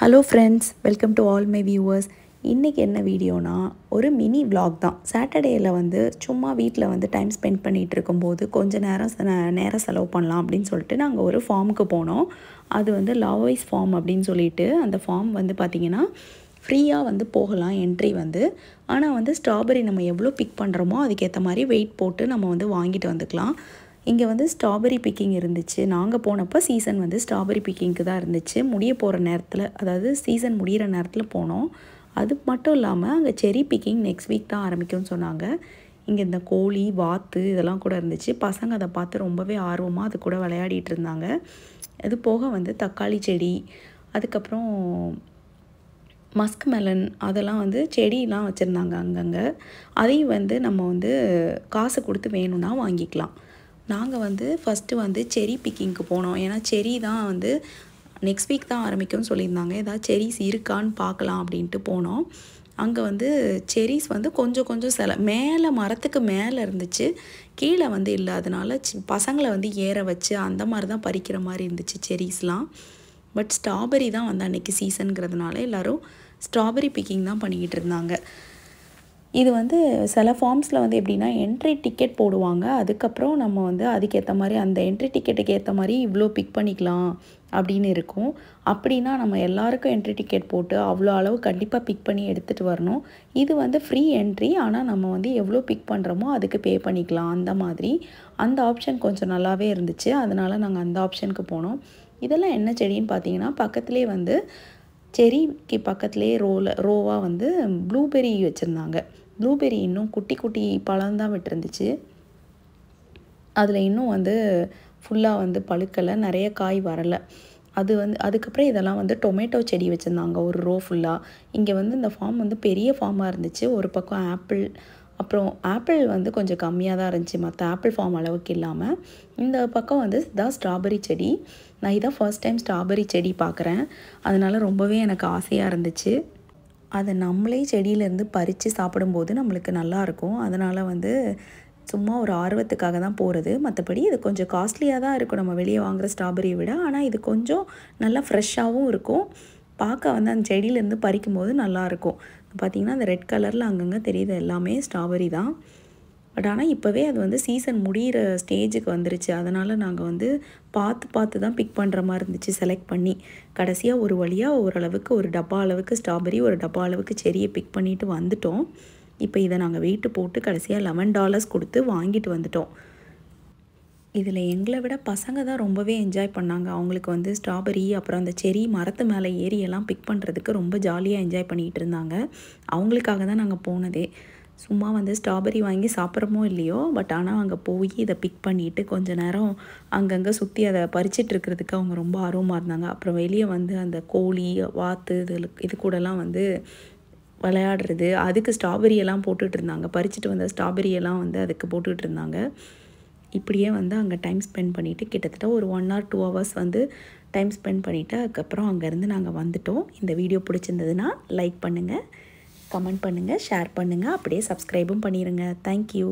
hello friends welcome to all my viewers இன்றைக்கி என்ன வீடியோனா ஒரு மினி விளாக் தான் சாட்டர்டேயில் வந்து சும்மா வீட்டில் வந்து டைம் ஸ்பெண்ட் பண்ணிகிட்டு இருக்கும்போது கொஞ்சம் நேரம் நேரம் செலவு பண்ணலாம் அப்படின்னு சொல்லிட்டு நாங்கள் ஒரு ஃபார்முக்கு போனோம் அது வந்து லாவாய்ஸ் ஃபார்ம் அப்படின்னு சொல்லிட்டு அந்த ஃபார்ம் வந்து பார்த்திங்கன்னா ஃப்ரீயாக வந்து போகலாம் என்ட்ரி வந்து ஆனால் வந்து ஸ்ட்ராபெரி நம்ம எவ்வளோ பிக் பண்ணுறோமோ அதுக்கேற்ற மாதிரி வெயிட் போட்டு நம்ம வந்து வாங்கிட்டு வந்துக்கலாம் இங்கே வந்து ஸ்ட்ராபெரி பிக்கிங் இருந்துச்சு நாங்கள் போனப்போ சீசன் வந்து ஸ்ட்ராபெரி பிக்கிங்க்கு தான் இருந்துச்சு முடிய போகிற நேரத்தில் அதாவது சீசன் முடிகிற நேரத்தில் போனோம் அது மட்டும் இல்லாமல் அங்கே செரி பிக்கிங் நெக்ஸ்ட் வீக் தான் ஆரம்பிக்கும்னு சொன்னாங்க இங்கே இந்த கோழி வாத்து இதெல்லாம் கூட இருந்துச்சு பசங்க அதை பார்த்து ரொம்பவே ஆர்வமாக அது கூட விளையாடிட்டு இருந்தாங்க அது போக வந்து தக்காளி செடி அதுக்கப்புறம் மஸ்க் மெலன் அதெல்லாம் வந்து செடியெலாம் வச்சுருந்தாங்க அங்கங்கே அதையும் வந்து நம்ம வந்து காசு கொடுத்து வேணும்னா வாங்கிக்கலாம் நாங்கள் வந்து ஃபஸ்ட்டு வந்து செரி பிக்கிங்க்கு போனோம் ஏன்னா செரி தான் வந்து நெக்ஸ்ட் வீக் தான் ஆரம்பிக்கும்னு சொல்லியிருந்தாங்க ஏதாவது செரிஸ் இருக்கான்னு பார்க்கலாம் அப்படின்ட்டு போனோம் அங்கே வந்து செரிஸ் வந்து கொஞ்சம் கொஞ்சம் சில மேலே மரத்துக்கு மேலே இருந்துச்சு கீழே வந்து இல்லாதனால பசங்களை வந்து ஏற வச்சு அந்த மாதிரி தான் பறிக்கிற மாதிரி இருந்துச்சு செரிஸ்லாம் பட் ஸ்ட்ராபெரி தான் வந்து அன்றைக்கி சீசனுங்கிறதுனால எல்லோரும் ஸ்ட்ராபெரி பிக்கிங் தான் பண்ணிக்கிட்டு இருந்தாங்க இது வந்து சில ஃபார்ம்ஸில் வந்து எப்படின்னா என்ட்ரி டிக்கெட் போடுவாங்க அதுக்கப்புறம் நம்ம வந்து அதுக்கேற்ற மாதிரி அந்த என்ட்ரி டிக்கெட்டுக்கு ஏற்ற மாதிரி இவ்வளோ பிக் பண்ணிக்கலாம் அப்படின்னு இருக்கும் அப்படின்னா நம்ம எல்லாருக்கும் என்ட்ரி டிக்கெட் போட்டு அவ்வளோ அளவு கண்டிப்பாக பிக் பண்ணி எடுத்துகிட்டு வரணும் இது வந்து ஃப்ரீ என்ட்ரி ஆனால் நம்ம வந்து எவ்வளோ பிக் பண்ணுறோமோ அதுக்கு பே பண்ணிக்கலாம் அந்த மாதிரி அந்த ஆப்ஷன் கொஞ்சம் நல்லாவே இருந்துச்சு அதனால் நாங்கள் அந்த ஆப்ஷனுக்கு போனோம் இதெல்லாம் என்ன செடின்னு பார்த்தீங்கன்னா பக்கத்துலேயே வந்து செரிக்கு பக்கத்துலேயே ரோவில் ரோவாக வந்து ப்ளூபெரி வச்சுருந்தாங்க ப்ளூபெரி இன்னும் குட்டி குட்டி பழம்தான் விட்டுருந்துச்சு அதில் இன்னும் வந்து ஃபுல்லாக வந்து பழுக்கலை நிறைய காய் வரலை அது வந்து அதுக்கப்புறம் இதெல்லாம் வந்து டொமேட்டோ செடி வச்சுருந்தாங்க ஒரு ரோ ஃபுல்லாக இங்கே வந்து இந்த ஃபார்ம் வந்து பெரிய ஃபார்மாக இருந்துச்சு ஒரு பக்கம் ஆப்பிள் அப்புறம் ஆப்பிள் வந்து கொஞ்சம் கம்மியாக தான் இருந்துச்சு மற்ற ஆப்பிள் ஃபார்ம் அளவுக்கு இல்லாமல் இந்த பக்கம் வந்து இதான் ஸ்ட்ராபெரி செடி நான் இதான் ஃபர்ஸ்ட் டைம் ஸ்ட்ராபெரி செடி பார்க்குறேன் அதனால் ரொம்பவே எனக்கு ஆசையாக இருந்துச்சு அதை நம்மளே செடியிலேருந்து பறித்து சாப்பிடும்போது நம்மளுக்கு நல்லாயிருக்கும் அதனால் வந்து சும்மா ஒரு ஆர்வத்துக்காக தான் போகிறது மற்றபடி இது கொஞ்சம் காஸ்ட்லியாக தான் இருக்கும் நம்ம வெளியே வாங்குகிற ஸ்ட்ராபெரியை விட ஆனால் இது கொஞ்சம் நல்லா ஃப்ரெஷ்ஷாகவும் இருக்கும் பார்க்க வந்து அந்த செடியிலேருந்து பறிக்கும் போது நல்லாயிருக்கும் பார்த்திங்கன்னா அந்த ரெட் கலரில் அங்கங்கே தெரியுது எல்லாமே ஸ்ட்ராபெரி தான் பட் ஆனால் இப்போவே அது வந்து சீசன் முடிகிற ஸ்டேஜுக்கு வந்துருச்சு அதனால் நாங்கள் வந்து பார்த்து பார்த்து தான் பிக் பண்ணுற மாதிரி இருந்துச்சு செலக்ட் பண்ணி கடைசியாக ஒரு வழியாக ஓரளவுக்கு ஒரு டப்பா அளவுக்கு ஸ்ட்ராபெரி ஒரு டப்பா அளவுக்கு செரியை பிக் பண்ணிவிட்டு வந்துட்டோம் இப்போ இதை நாங்கள் வெயிட்டு போட்டு கடைசியாக லெவன் டாலர்ஸ் கொடுத்து வாங்கிட்டு வந்துட்டோம் இதில் எங்களை விட பசங்க தான் ரொம்பவே என்ஜாய் பண்ணாங்க அவங்களுக்கு வந்து ஸ்ட்ராபெரி அப்புறம் அந்த செரி மரத்து மேலே ஏறி எல்லாம் பிக் பண்ணுறதுக்கு ரொம்ப ஜாலியாக என்ஜாய் பண்ணிகிட்டு இருந்தாங்க அவங்களுக்காக தான் நாங்கள் போனதே சும்மா வந்து ஸ்ட்ராபெரி வாங்கி சாப்பிட்றமோ இல்லையோ பட் ஆனால் அங்கே போய் இதை பிக் பண்ணிவிட்டு கொஞ்ச நேரம் அங்கங்கே சுற்றி அதை பறிச்சிட்ருக்கிறதுக்கு அவங்க ரொம்ப ஆர்வமாக இருந்தாங்க அப்புறம் வெளியே வந்து அந்த கோழி வாத்து இது இது கூடலாம் வந்து விளையாடுறது அதுக்கு ஸ்ட்ராபெரியெல்லாம் போட்டுட்ருந்தாங்க பறிச்சுட்டு வந்த ஸ்ட்ராபெரியெல்லாம் வந்து அதுக்கு போட்டுட்ருந்தாங்க இப்படியே வந்து அங்கே டைம் ஸ்பெண்ட் பண்ணிவிட்டு கிட்டத்தட்ட ஒரு ஒன் ஆர் டூ ஹவர்ஸ் வந்து டைம் ஸ்பெண்ட் பண்ணிவிட்டு அதுக்கப்புறம் அங்கேருந்து நாங்கள் வந்துவிட்டோம் இந்த வீடியோ பிடிச்சிருந்ததுன்னா லைக் பண்ணுங்கள் கமெண்ட் பண்ணுங்கள் ஷேர் பண்ணுங்கள் அப்படியே சப்ஸ்கிரைபும் பண்ணிடுங்க தேங்க்யூ